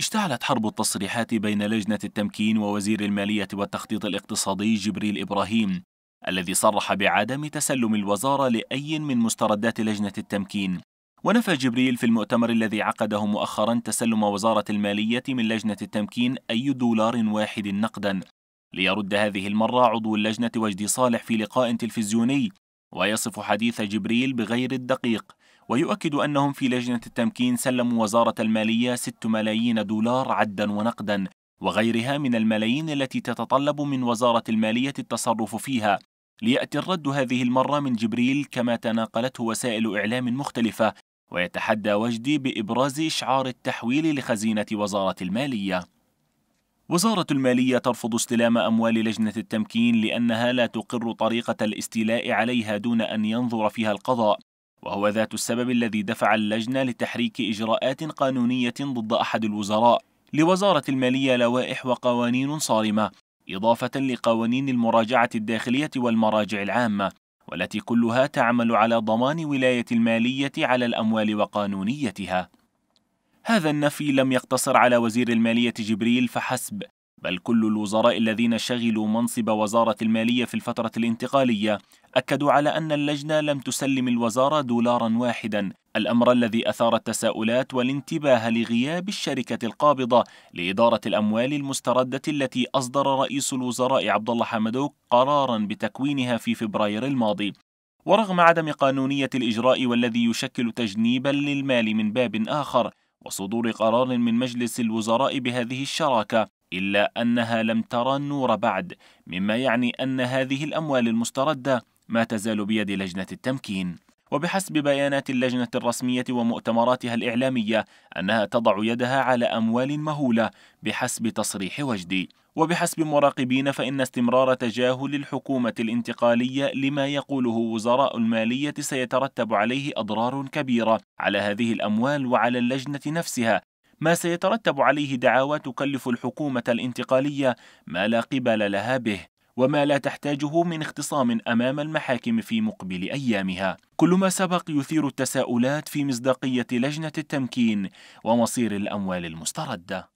اشتعلت حرب التصريحات بين لجنة التمكين ووزير المالية والتخطيط الاقتصادي جبريل إبراهيم الذي صرح بعدم تسلم الوزارة لأي من مستردات لجنة التمكين ونفى جبريل في المؤتمر الذي عقده مؤخرا تسلم وزارة المالية من لجنة التمكين أي دولار واحد نقدا ليرد هذه المرة عضو اللجنة وجدي صالح في لقاء تلفزيوني ويصف حديث جبريل بغير الدقيق ويؤكد أنهم في لجنة التمكين سلموا وزارة المالية 6 ملايين دولار عدا ونقدا وغيرها من الملايين التي تتطلب من وزارة المالية التصرف فيها ليأتي الرد هذه المرة من جبريل كما تناقلته وسائل إعلام مختلفة ويتحدى وجدي بإبراز إشعار التحويل لخزينة وزارة المالية وزارة المالية ترفض استلام أموال لجنة التمكين لأنها لا تقر طريقة الاستيلاء عليها دون أن ينظر فيها القضاء وهو ذات السبب الذي دفع اللجنة لتحريك إجراءات قانونية ضد أحد الوزراء لوزارة المالية لوائح وقوانين صارمة إضافة لقوانين المراجعة الداخلية والمراجع العامة والتي كلها تعمل على ضمان ولاية المالية على الأموال وقانونيتها هذا النفي لم يقتصر على وزير المالية جبريل فحسب بل كل الوزراء الذين شغلوا منصب وزارة المالية في الفترة الانتقالية أكدوا على أن اللجنة لم تسلم الوزارة دولارا واحدا الأمر الذي أثار التساؤلات والانتباه لغياب الشركة القابضة لإدارة الأموال المستردة التي أصدر رئيس الوزراء عبد الله حمدوك قرارا بتكوينها في فبراير الماضي ورغم عدم قانونية الإجراء والذي يشكل تجنيبا للمال من باب آخر وصدور قرار من مجلس الوزراء بهذه الشراكة إلا أنها لم ترى النور بعد مما يعني أن هذه الأموال المستردة ما تزال بيد لجنة التمكين وبحسب بيانات اللجنة الرسمية ومؤتمراتها الإعلامية أنها تضع يدها على أموال مهولة بحسب تصريح وجدي وبحسب مراقبين فإن استمرار تجاهل الحكومة الانتقالية لما يقوله وزراء المالية سيترتب عليه أضرار كبيرة على هذه الأموال وعلى اللجنة نفسها ما سيترتب عليه دعاوى تكلف الحكومة الانتقالية ما لا قبل لها به وما لا تحتاجه من اختصام أمام المحاكم في مقبل أيامها كل ما سبق يثير التساؤلات في مصداقية لجنة التمكين ومصير الأموال المستردة